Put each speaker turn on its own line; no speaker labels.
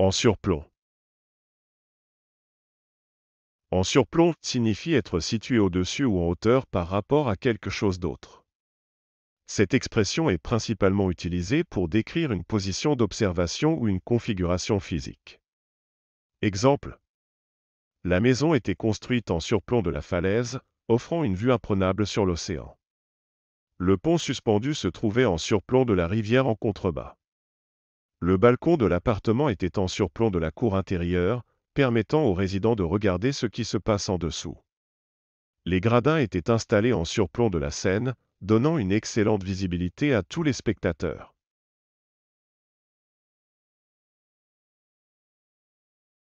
En surplomb. En
surplomb signifie être situé au-dessus ou en hauteur par rapport à quelque chose d'autre. Cette expression est principalement utilisée pour décrire une position d'observation ou une configuration physique. Exemple. La maison était construite en surplomb de la falaise, offrant une vue imprenable sur l'océan. Le pont suspendu se trouvait en surplomb de la rivière en contrebas. Le balcon de l'appartement était en surplomb de la cour intérieure, permettant aux résidents de regarder ce qui se passe en dessous. Les gradins étaient installés en surplomb de la scène, donnant une excellente visibilité à tous les spectateurs.